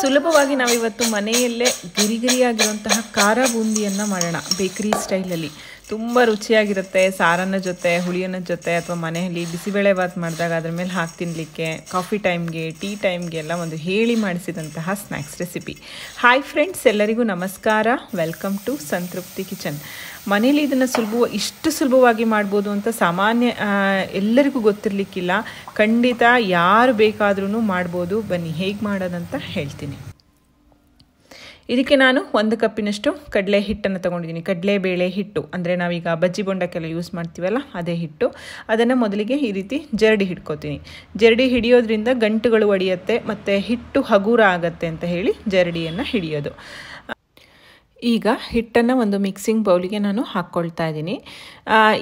ಸುಲಭವಾಗಿ ನಾವಿವತ್ತು ಮನೆಯಲ್ಲೇ ಗಿರಿಗಿರಿಯಾಗಿರುವಂತಹ ಖಾರ ಬೂಂದಿಯನ್ನು ಮಾಡೋಣ ಬೇಕರಿ ಸ್ಟೈಲಲ್ಲಿ ತುಂಬ ರುಚಿಯಾಗಿರುತ್ತೆ ಸಾರನ್ನ ಜೊತೆ ಹುಳಿಯನ್ನ ಜೊತೆ ಅಥವಾ ಮನೆಯಲ್ಲಿ ಬಿಸಿಬೇಳೆ ಬಾತ್ ಮಾಡಿದಾಗ ಅದ್ರ ಮೇಲೆ ಹಾಕಿ ತಿನ್ನಲಿಕ್ಕೆ ಕಾಫಿ ಟೈಮ್ಗೆ ಟೀ ಟೈಮ್ಗೆ ಎಲ್ಲ ಒಂದು ಹೇಳಿ ಮಾಡಿಸಿದಂತಹ ಸ್ನ್ಯಾಕ್ಸ್ ರೆಸಿಪಿ ಹಾಯ್ ಫ್ರೆಂಡ್ಸ್ ಎಲ್ಲರಿಗೂ ನಮಸ್ಕಾರ ವೆಲ್ಕಮ್ ಟು ಸಂತೃಪ್ತಿ ಕಿಚನ್ ಮನೇಲಿ ಇದನ್ನು ಸುಲಭ ಇಷ್ಟು ಸುಲಭವಾಗಿ ಮಾಡ್ಬೋದು ಅಂತ ಸಾಮಾನ್ಯ ಎಲ್ಲರಿಗೂ ಗೊತ್ತಿರಲಿಕ್ಕಿಲ್ಲ ಖಂಡಿತ ಯಾರು ಬೇಕಾದ್ರೂ ಮಾಡ್ಬೋದು ಬನ್ನಿ ಹೇಗೆ ಮಾಡೋದಂತ ಹೇಳ್ತೀನಿ ಇದಕ್ಕೆ ನಾನು ಒಂದು ಕಪ್ಪಿನಷ್ಟು ಕಡಲೆ ಹಿಟ್ಟನ್ನು ತೊಗೊಂಡಿದ್ದೀನಿ ಕಡಲೆಬೇಳೆ ಹಿಟ್ಟು ಅಂದರೆ ನಾವೀಗ ಬಜ್ಜಿ ಬೊಂಡಕ್ಕೆಲ್ಲ ಯೂಸ್ ಮಾಡ್ತೀವಲ್ಲ ಅದೇ ಹಿಟ್ಟು ಅದನ್ನು ಮೊದಲಿಗೆ ಈ ರೀತಿ ಜರಡಿ ಹಿಡ್ಕೋತೀನಿ ಜರಡಿ ಹಿಡಿಯೋದ್ರಿಂದ ಗಂಟುಗಳು ಒಡೆಯುತ್ತೆ ಮತ್ತು ಹಿಟ್ಟು ಹಗುರ ಆಗತ್ತೆ ಅಂತ ಹೇಳಿ ಜರಡಿಯನ್ನು ಹಿಡಿಯೋದು ಈಗ ಹಿಟ್ಟನ್ನು ಒಂದು ಮಿಕ್ಸಿಂಗ್ ಬೌಲಿಗೆ ನಾನು ಹಾಕ್ಕೊಳ್ತಾ ಇದ್ದೀನಿ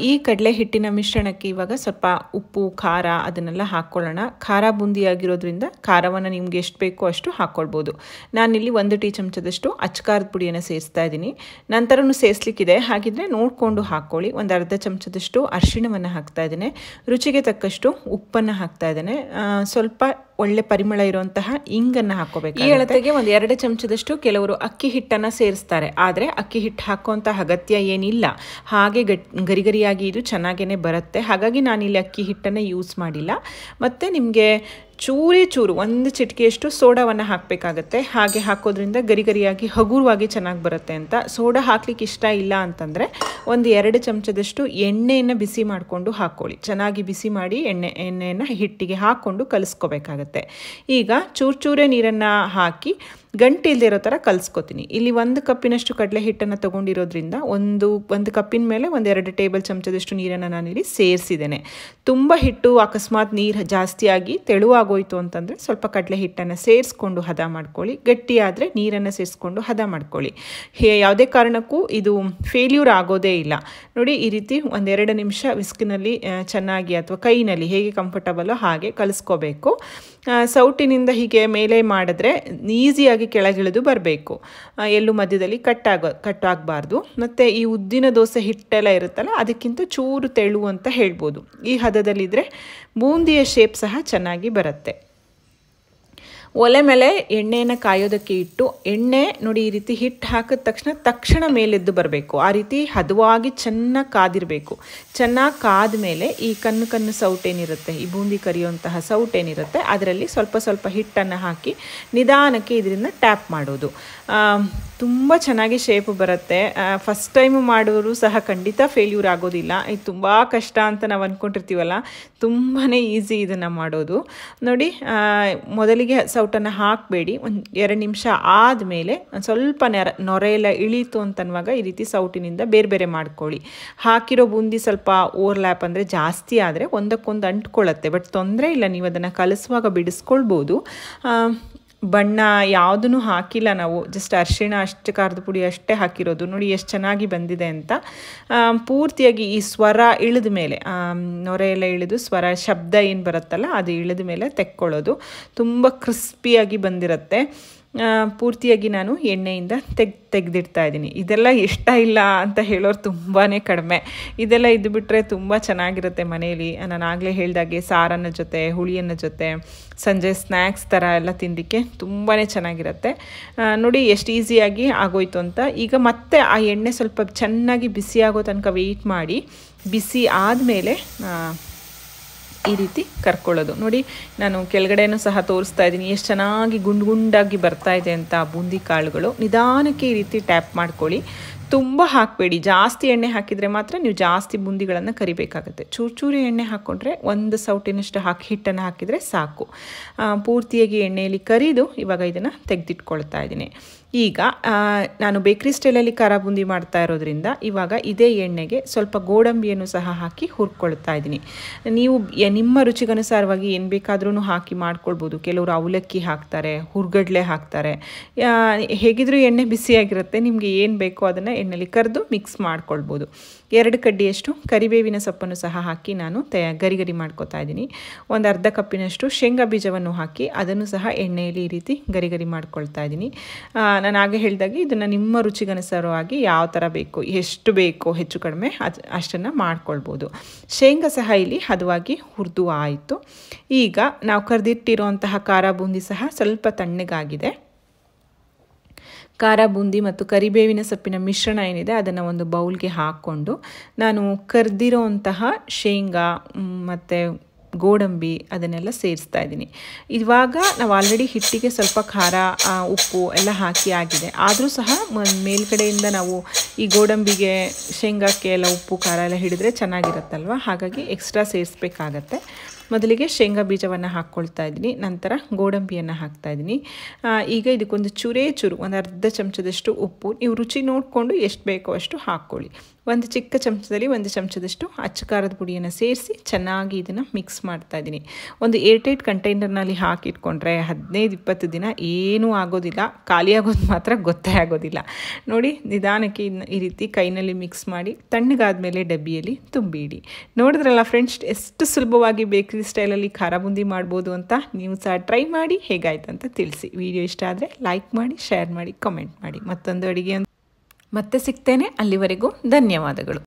ಈ ಕಡಲೆ ಹಿಟ್ಟಿನ ಮಿಶ್ರಣಕ್ಕೆ ಇವಾಗ ಸ್ವಲ್ಪ ಉಪ್ಪು ಖಾರ ಅದನ್ನೆಲ್ಲ ಹಾಕ್ಕೊಳ್ಳೋಣ ಖಾರ ಬುಂದಿ ಆಗಿರೋದ್ರಿಂದ ಖಾರವನ್ನು ನಿಮ್ಗೆ ಎಷ್ಟು ಬೇಕೋ ಅಷ್ಟು ಹಾಕ್ಕೊಳ್ಬೋದು ನಾನಿಲ್ಲಿ ಒಂದು ಟೀ ಚಮಚದಷ್ಟು ಅಚ್ಕಾರದ ಪುಡಿಯನ್ನು ಸೇರಿಸ್ತಾ ಇದ್ದೀನಿ ನಂತರನೂ ಸೇರಿಸ್ಲಿಕ್ಕಿದೆ ಹಾಗಿದ್ರೆ ನೋಡಿಕೊಂಡು ಹಾಕ್ಕೊಳ್ಳಿ ಒಂದು ಅರ್ಧ ಚಮಚದಷ್ಟು ಅರಿಶಿಣವನ್ನು ಹಾಕ್ತಾ ಇದ್ದೇನೆ ರುಚಿಗೆ ತಕ್ಕಷ್ಟು ಉಪ್ಪನ್ನು ಹಾಕ್ತಾ ಇದ್ದೇನೆ ಸ್ವಲ್ಪ ಒಳ್ಳೆ ಪರಿಮಳ ಇರುವಂತಹ ಇಂಗನ್ನು ಹಾಕೋಬೇಕು ಈ ಅಳತೆಗೆ ಒಂದು ಎರಡು ಚಮಚದಷ್ಟು ಕೆಲವರು ಅಕ್ಕಿ ಹಿಟ್ಟನ್ನು ಸೇರಿಸ್ತಾರೆ ಆದರೆ ಅಕ್ಕಿ ಹಿಟ್ಟು ಹಾಕುವಂಥ ಅಗತ್ಯ ಏನಿಲ್ಲ ಹಾಗೆ ಗಟ್ ಗರಿಗರಿಯಾಗಿ ಇದು ಚೆನ್ನಾಗೇ ಬರುತ್ತೆ ಹಾಗಾಗಿ ನಾನಿಲ್ಲಿ ಅಕ್ಕಿ ಹಿಟ್ಟನ್ನು ಯೂಸ್ ಮಾಡಿಲ್ಲ ಮತ್ತು ನಿಮಗೆ ಚೂರಿ ಚೂರು ಒಂದು ಚಿಟಿಕೆಯಷ್ಟು ಸೋಡಾವನ್ನು ಹಾಕಬೇಕಾಗತ್ತೆ ಹಾಗೆ ಹಾಕೋದ್ರಿಂದ ಗರಿ ಗರಿಯಾಗಿ ಹಗುರವಾಗಿ ಚೆನ್ನಾಗಿ ಬರುತ್ತೆ ಅಂತ ಸೋಡಾ ಹಾಕ್ಲಿಕ್ಕೆ ಇಷ್ಟ ಇಲ್ಲ ಅಂತಂದರೆ ಒಂದು ಎರಡು ಚಮಚದಷ್ಟು ಎಣ್ಣೆಯನ್ನು ಬಿಸಿ ಮಾಡಿಕೊಂಡು ಹಾಕ್ಕೊಳ್ಳಿ ಚೆನ್ನಾಗಿ ಬಿಸಿ ಮಾಡಿ ಎಣ್ಣೆ ಎಣ್ಣೆಯನ್ನು ಹಿಟ್ಟಿಗೆ ಹಾಕ್ಕೊಂಡು ಕಲಿಸ್ಕೋಬೇಕಾಗತ್ತೆ ಈಗ ಚೂರು ಚೂರೇ ನೀರನ್ನು ಹಾಕಿ ಗಂಟು ಇಲ್ದಿರೋ ಥರ ಕಲಿಸ್ಕೊತೀನಿ ಇಲ್ಲಿ ಒಂದು ಕಪ್ಪಿನಷ್ಟು ಕಡಲೆ ಹಿಟ್ಟನ್ನು ತೊಗೊಂಡಿರೋದ್ರಿಂದ ಒಂದು ಒಂದು ಕಪ್ಪಿನ ಮೇಲೆ ಒಂದೆರಡು ಟೇಬಲ್ ಚಮಚದಷ್ಟು ನೀರನ್ನು ನಾನಿಲ್ಲಿ ಸೇರಿಸಿದ್ದೇನೆ ತುಂಬ ಹಿಟ್ಟು ಅಕಸ್ಮಾತ್ ನೀರು ಜಾಸ್ತಿಯಾಗಿ ತೆಳುವಾಗೋಯ್ತು ಅಂತಂದರೆ ಸ್ವಲ್ಪ ಕಡಲೆ ಹಿಟ್ಟನ್ನು ಸೇರಿಸ್ಕೊಂಡು ಹದ ಮಾಡ್ಕೊಳ್ಳಿ ಗಟ್ಟಿಯಾದರೆ ನೀರನ್ನು ಸೇರಿಸ್ಕೊಂಡು ಹದ ಮಾಡ್ಕೊಳ್ಳಿ ಹೇ ಯಾವುದೇ ಕಾರಣಕ್ಕೂ ಇದು ಫೇಲ್ಯೂರ್ ಆಗೋದೇ ಇಲ್ಲ ನೋಡಿ ಈ ರೀತಿ ಒಂದೆರಡು ನಿಮಿಷ ವಿಸ್ಕಿನಲ್ಲಿ ಚೆನ್ನಾಗಿ ಅಥವಾ ಕೈನಲ್ಲಿ ಹೇಗೆ ಕಂಫರ್ಟಬಲ್ಲೋ ಹಾಗೆ ಕಲಿಸ್ಕೋಬೇಕು ಸೌಟಿನಿಂದ ಹೀಗೆ ಮೇಲೆ ಮಾಡಿದ್ರೆ ಈಸಿಯಾಗಿ ಕೆಳಗಿಳಿದು ಬರಬೇಕು ಎಲ್ಲೂ ಮಧ್ಯದಲ್ಲಿ ಕಟ್ಟಾಗ ಕಟ್ ಮತ್ತು ಈ ಉದ್ದಿನ ದೋಸೆ ಹಿಟ್ಟೆಲ್ಲ ಇರುತ್ತಲ್ಲ ಅದಕ್ಕಿಂತ ಚೂರು ತೆಳು ಅಂತ ಹೇಳ್ಬೋದು ಈ ಹದದಲ್ಲಿದ್ದರೆ ಬೂಂದಿಯ ಶೇಪ್ ಸಹ ಚೆನ್ನಾಗಿ ಬರುತ್ತೆ ಒಲೆ ಮೇಲೆ ಎಣ್ಣೆಯನ್ನು ಕಾಯೋದಕ್ಕೆ ಇಟ್ಟು ಎಣ್ಣೆ ನೋಡಿ ಈ ರೀತಿ ಹಿಟ್ಟು ಹಾಕಿದ ತಕ್ಷಣ ತಕ್ಷಣ ಮೇಲೆದ್ದು ಬರಬೇಕು ಆ ರೀತಿ ಹದವಾಗಿ ಚೆನ್ನಾಗಿ ಕಾದಿರಬೇಕು ಚೆನ್ನಾಗಿ ಕಾದ ಮೇಲೆ ಈ ಕಣ್ಣು ಕಣ್ಣು ಸೌಟೇನಿರುತ್ತೆ ಈ ಬೂಂದಿ ಕರಿಯುವಂತಹ ಸೌಟೇನಿರುತ್ತೆ ಅದರಲ್ಲಿ ಸ್ವಲ್ಪ ಸ್ವಲ್ಪ ಹಿಟ್ಟನ್ನು ಹಾಕಿ ನಿಧಾನಕ್ಕೆ ಇದರಿಂದ ಟ್ಯಾಪ್ ಮಾಡೋದು ತುಂಬ ಚೆನ್ನಾಗಿ ಶೇಪ್ ಬರುತ್ತೆ ಫಸ್ಟ್ ಟೈಮ್ ಮಾಡೋರು ಸಹ ಖಂಡಿತ ಫೇಲ್ಯೂರ್ ಆಗೋದಿಲ್ಲ ಇದು ತುಂಬ ಕಷ್ಟ ಅಂತ ನಾವು ಅಂದ್ಕೊಂಡಿರ್ತೀವಲ್ಲ ತುಂಬಾ ಈಸಿ ಇದನ್ನು ಮಾಡೋದು ನೋಡಿ ಮೊದಲಿಗೆ ಸೌಟನ್ನು ಹಾಕಬೇಡಿ ಒಂದು ಎರಡು ನಿಮಿಷ ಆದಮೇಲೆ ಸ್ವಲ್ಪ ನೆರ ನೊರೆಯೆಲ್ಲ ಇಳೀತು ಅಂತನ್ವಾಗ ಈ ರೀತಿ ಸೌಟಿನಿಂದ ಬೇರೆ ಬೇರೆ ಮಾಡ್ಕೊಳ್ಳಿ ಹಾಕಿರೋ ಬೂಂದಿ ಸ್ವಲ್ಪ ಓವರ್ಲ್ಯಾಪ್ ಅಂದರೆ ಜಾಸ್ತಿ ಆದರೆ ಒಂದಕ್ಕೊಂದು ಅಂಟ್ಕೊಳ್ಳುತ್ತೆ ಬಟ್ ತೊಂದರೆ ಇಲ್ಲ ನೀವು ಅದನ್ನು ಕಲಿಸುವಾಗ ಬಿಡಿಸ್ಕೊಳ್ಬೋದು ಬಣ್ಣ ಯಾವುದನ್ನು ಹಾಕಿಲ್ಲ ನಾವು ಜಸ್ಟ್ ಅರಿಶಿಣ ಅಷ್ಟು ಖಾರದ ಪುಡಿ ಅಷ್ಟೇ ಹಾಕಿರೋದು ನೋಡಿ ಎಷ್ಟು ಚೆನ್ನಾಗಿ ಬಂದಿದೆ ಅಂತ ಪೂರ್ತಿಯಾಗಿ ಈ ಸ್ವರ ಇಳಿದ ಮೇಲೆ ನೊರೆ ಎಲ್ಲ ಇಳಿದು ಸ್ವರ ಶಬ್ದ ಏನು ಬರುತ್ತಲ್ಲ ಅದು ಇಳಿದ ಮೇಲೆ ತೆಕ್ಕೊಳ್ಳೋದು ತುಂಬ ಕ್ರಿಸ್ಪಿಯಾಗಿ ಬಂದಿರುತ್ತೆ ಪೂರ್ತಿಯಾಗಿ ನಾನು ಎಣ್ಣೆಯಿಂದ ತೆಗ್ ತೆಗೆದಿಡ್ತಾ ಇದ್ದೀನಿ ಇದೆಲ್ಲ ಇಷ್ಟ ಇಲ್ಲ ಅಂತ ಹೇಳೋರು ತುಂಬಾ ಕಡಿಮೆ ಇದೆಲ್ಲ ಇದ್ದುಬಿಟ್ರೆ ತುಂಬ ಚೆನ್ನಾಗಿರುತ್ತೆ ಮನೆಯಲ್ಲಿ ನಾನು ಆಗಲೇ ಹೇಳಿದಾಗೆ ಸಾರನ್ನ ಜೊತೆ ಹುಳಿಯನ್ನ ಜೊತೆ ಸಂಜೆ ಸ್ನ್ಯಾಕ್ಸ್ ಥರ ಎಲ್ಲ ತಿನ್ನಲಿಕ್ಕೆ ತುಂಬಾ ಚೆನ್ನಾಗಿರುತ್ತೆ ನೋಡಿ ಎಷ್ಟು ಈಸಿಯಾಗಿ ಆಗೋಯ್ತು ಅಂತ ಈಗ ಮತ್ತೆ ಆ ಎಣ್ಣೆ ಸ್ವಲ್ಪ ಚೆನ್ನಾಗಿ ಬಿಸಿ ಆಗೋ ತನಕ ವೆಯ್ಟ್ ಮಾಡಿ ಬಿಸಿ ಆದಮೇಲೆ ಈ ರೀತಿ ಕರ್ಕೊಳ್ಳೋದು ನೋಡಿ ನಾನು ಕೆಳಗಡೆನೂ ಸಹ ತೋರಿಸ್ತಾ ಇದ್ದೀನಿ ಎಷ್ಟು ಚೆನ್ನಾಗಿ ಗುಂಡು ಗುಂಡಾಗಿ ಬರ್ತಾ ಇದೆ ಅಂತ ಬೂಂದಿ ಕಾಳುಗಳು ನಿಧಾನಕ್ಕೆ ಈ ರೀತಿ ಟ್ಯಾಪ್ ಮಾಡ್ಕೊಳ್ಳಿ ತುಂಬ ಹಾಕಬೇಡಿ ಜಾಸ್ತಿ ಎಣ್ಣೆ ಹಾಕಿದರೆ ಮಾತ್ರ ನೀವು ಜಾಸ್ತಿ ಬೂಂದಿಗಳನ್ನು ಕರಿಬೇಕಾಗುತ್ತೆ ಚೂರು ಚೂರು ಎಣ್ಣೆ ಹಾಕ್ಕೊಂಡ್ರೆ ಒಂದು ಸೌಟಿನಷ್ಟು ಹಾಕಿ ಹಿಟ್ಟನ್ನು ಹಾಕಿದರೆ ಸಾಕು ಪೂರ್ತಿಯಾಗಿ ಎಣ್ಣೆಯಲ್ಲಿ ಕರಿದು ಇವಾಗ ಇದನ್ನು ತೆಗೆದಿಟ್ಕೊಳ್ತಾ ಇದ್ದೀನಿ ಈಗ ನಾನು ಬೇಕ್ರಿ ಸ್ಟೈಲಲ್ಲಿ ಖಾರ ಬುಂದಿ ಮಾಡ್ತಾ ಇರೋದ್ರಿಂದ ಇವಾಗ ಇದೇ ಎಣ್ಣೆಗೆ ಸ್ವಲ್ಪ ಗೋಡಂಬಿಯನ್ನು ಸಹ ಹಾಕಿ ಹುರ್ಕೊಳ್ತಾ ಇದ್ದೀನಿ ನೀವು ನಿಮ್ಮ ರುಚಿಗನುಸಾರವಾಗಿ ಏನು ಬೇಕಾದ್ರೂ ಹಾಕಿ ಮಾಡ್ಕೊಳ್ಬೋದು ಕೆಲವರು ಅವಲಕ್ಕಿ ಹಾಕ್ತಾರೆ ಹುರ್ಗಡ್ಲೆ ಹಾಕ್ತಾರೆ ಹೇಗಿದ್ರೂ ಎಣ್ಣೆ ಬಿಸಿಯಾಗಿರುತ್ತೆ ನಿಮಗೆ ಏನು ಬೇಕೋ ಅದನ್ನು ಎಣ್ಣೆಯಲ್ಲಿ ಕರೆದು ಮಿಕ್ಸ್ ಮಾಡ್ಕೊಳ್ಬೋದು ಎರಡು ಕಡ್ಡಿಯಷ್ಟು ಕರಿಬೇವಿನ ಸೊಪ್ಪನ್ನು ಸಹ ಹಾಕಿ ನಾನು ತಯ ಗರಿಗರಿ ಗರಿ ಮಾಡ್ಕೋತಾ ಇದ್ದೀನಿ ಒಂದು ಅರ್ಧ ಕಪ್ಪಿನಷ್ಟು ಶೇಂಗಾ ಬೀಜವನ್ನು ಹಾಕಿ ಅದನ್ನು ಸಹ ಎಣ್ಣೆಯಲ್ಲಿ ಈ ರೀತಿ ಗರಿಗರಿ ಮಾಡ್ಕೊಳ್ತಾ ಇದ್ದೀನಿ ನಾನು ಹಾಗೆ ಹೇಳಿದಾಗೆ ಇದನ್ನು ನಿಮ್ಮ ರುಚಿಗನುಸಾರವಾಗಿ ಯಾವ ಥರ ಬೇಕು ಎಷ್ಟು ಬೇಕೋ ಹೆಚ್ಚು ಕಡಿಮೆ ಅದು ಅಷ್ಟನ್ನು ಮಾಡ್ಕೊಳ್ಬೋದು ಶೇಂಗಾ ಸಹ ಇಲ್ಲಿ ಹದವಾಗಿ ಹುರಿದು ಆಯಿತು ಈಗ ನಾವು ಕರೆದಿಟ್ಟಿರೋಂತಹ ಖಾರ ಬೂಂದಿ ಸಹ ಸ್ವಲ್ಪ ತಣ್ಣಗಾಗಿದೆ ಖಾರ ಬೂಂದಿ ಮತ್ತು ಕರಿಬೇವಿನ ಸೊಪ್ಪಿನ ಮಿಶ್ರಣ ಏನಿದೆ ಅದನ್ನು ಒಂದು ಬೌಲ್ಗೆ ಹಾಕ್ಕೊಂಡು ನಾನು ಕರೆದಿರೋ ಅಂತಹ ಶೇಂಗಾ ಮತ್ತು ಗೋಡಂಬಿ ಅದನ್ನೆಲ್ಲ ಸೇರಿಸ್ತಾ ಇದ್ದೀನಿ ಇವಾಗ ನಾವು ಆಲ್ರೆಡಿ ಹಿಟ್ಟಿಗೆ ಸ್ವಲ್ಪ ಖಾರ ಉಪ್ಪು ಎಲ್ಲ ಹಾಕಿ ಆಗಿದೆ ಆದರೂ ಸಹ ಮೇಲ್ಗಡೆಯಿಂದ ನಾವು ಈ ಗೋಡಂಬಿಗೆ ಶೇಂಗಾಕ್ಕೆ ಎಲ್ಲ ಉಪ್ಪು ಖಾರ ಎಲ್ಲ ಹಿಡಿದ್ರೆ ಚೆನ್ನಾಗಿರುತ್ತಲ್ವ ಹಾಗಾಗಿ ಎಕ್ಸ್ಟ್ರಾ ಸೇರಿಸ್ಬೇಕಾಗತ್ತೆ ಮೊದಲಿಗೆ ಶೇಂಗಾ ಬೀಜವನ್ನು ಹಾಕ್ಕೊಳ್ತಾ ಇದ್ದೀನಿ ನಂತರ ಗೋಡಂಬಿಯನ್ನು ಹಾಕ್ತಾ ಇದ್ದೀನಿ ಈಗ ಇದಕ್ಕೊಂದು ಚೂರೇ ಚೂರು ಒಂದು ಅರ್ಧ ಚಮಚದಷ್ಟು ಉಪ್ಪು ನೀವು ರುಚಿ ನೋಡಿಕೊಂಡು ಎಷ್ಟು ಬೇಕೋ ಅಷ್ಟು ಹಾಕ್ಕೊಳ್ಳಿ ಒಂದು ಚಿಕ್ಕ ಚಮಚದಲ್ಲಿ ಒಂದು ಚಮಚದಷ್ಟು ಅಚ್ಚಕಾರದ ಪುಡಿಯನ್ನು ಸೇರಿಸಿ ಚೆನ್ನಾಗಿ ಇದನ್ನು ಮಿಕ್ಸ್ ಮಾಡ್ತಾ ಇದ್ದೀನಿ ಒಂದು ಏರ್ಟೈಟ್ ಕಂಟೈನರ್ನಲ್ಲಿ ಹಾಕಿಟ್ಕೊಂಡ್ರೆ ಹದಿನೈದು ಇಪ್ಪತ್ತು ದಿನ ಏನೂ ಆಗೋದಿಲ್ಲ ಖಾಲಿಯಾಗೋದು ಮಾತ್ರ ಗೊತ್ತೇ ಆಗೋದಿಲ್ಲ ನೋಡಿ ನಿಧಾನಕ್ಕೆ ಈ ರೀತಿ ಕೈನಲ್ಲಿ ಮಿಕ್ಸ್ ಮಾಡಿ ತಣ್ಣಗಾದ ಮೇಲೆ ಡಬ್ಬಿಯಲ್ಲಿ ತುಂಬಿಡಿ ನೋಡಿದ್ರಲ್ಲ ಫ್ರೆಂಡ್ಸ್ ಎಷ್ಟು ಸುಲಭವಾಗಿ ಬೇಕ್ರಿ ಸ್ಟೈಲಲ್ಲಿ ಖಾರ ಬುಂದಿ ಮಾಡ್ಬೋದು ಅಂತ ನೀವು ಸಹ ಟ್ರೈ ಮಾಡಿ ಹೇಗಾಯ್ತು ಅಂತ ತಿಳಿಸಿ ವಿಡಿಯೋ ಇಷ್ಟ ಆದರೆ ಲೈಕ್ ಮಾಡಿ ಶೇರ್ ಮಾಡಿ ಕಮೆಂಟ್ ಮಾಡಿ ಮತ್ತೊಂದು ಅಡುಗೆ ಮತ್ತೆ ಸಿಗ್ತೇನೆ ಅಲ್ಲಿವರೆಗೂ ಧನ್ಯವಾದಗಳು